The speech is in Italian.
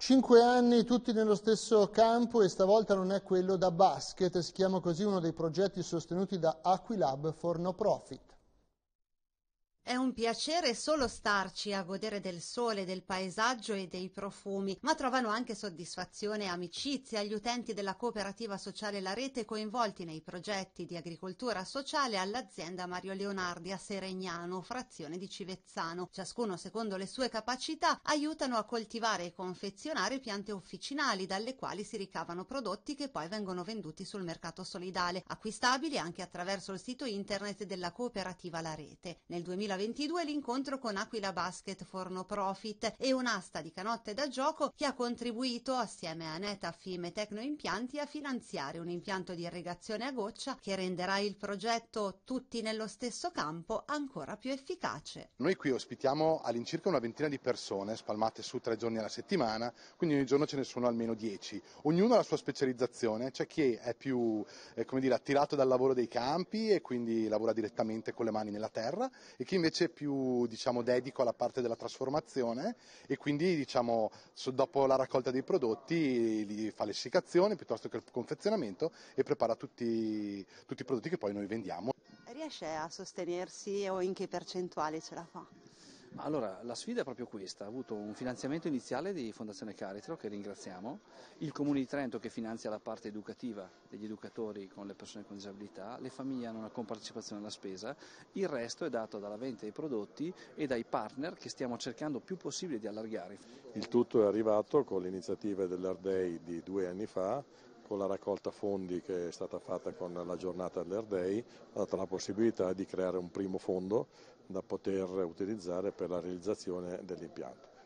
Cinque anni tutti nello stesso campo e stavolta non è quello da basket, si chiama così uno dei progetti sostenuti da Aquilab for No Profit è un piacere solo starci a godere del sole del paesaggio e dei profumi ma trovano anche soddisfazione e amicizia gli utenti della cooperativa sociale La Rete coinvolti nei progetti di agricoltura sociale all'azienda Mario Leonardi a Seregnano, frazione di Civezzano. Ciascuno secondo le sue capacità aiutano a coltivare e confezionare piante officinali dalle quali si ricavano prodotti che poi vengono venduti sul mercato solidale, acquistabili anche attraverso il sito internet della cooperativa La Rete. Nel 2000 2022 l'incontro con Aquila Basket Forno Profit e un'asta di canotte da gioco che ha contribuito assieme a Neta Fime Tecnoimpianti a finanziare un impianto di irrigazione a goccia che renderà il progetto Tutti nello stesso campo ancora più efficace. Noi qui ospitiamo all'incirca una ventina di persone spalmate su tre giorni alla settimana, quindi ogni giorno ce ne sono almeno dieci. Ognuno ha la sua specializzazione, c'è chi è più eh, dire, attirato dal lavoro dei campi e quindi lavora direttamente con le mani nella terra e chi invece invece più diciamo, dedico alla parte della trasformazione e quindi diciamo, dopo la raccolta dei prodotti li fa l'essiccazione piuttosto che il confezionamento e prepara tutti, tutti i prodotti che poi noi vendiamo. Riesce a sostenersi o in che percentuale ce la fa? Ma allora la sfida è proprio questa, ha avuto un finanziamento iniziale di Fondazione Caritro che ringraziamo, il Comune di Trento che finanzia la parte educativa degli educatori con le persone con disabilità, le famiglie hanno una compartecipazione alla spesa, il resto è dato dalla vendita dei prodotti e dai partner che stiamo cercando più possibile di allargare. Il tutto è arrivato con l'iniziativa dell'Ardei di due anni fa con la raccolta fondi che è stata fatta con la giornata Elder Day, ha dato la possibilità di creare un primo fondo da poter utilizzare per la realizzazione dell'impianto.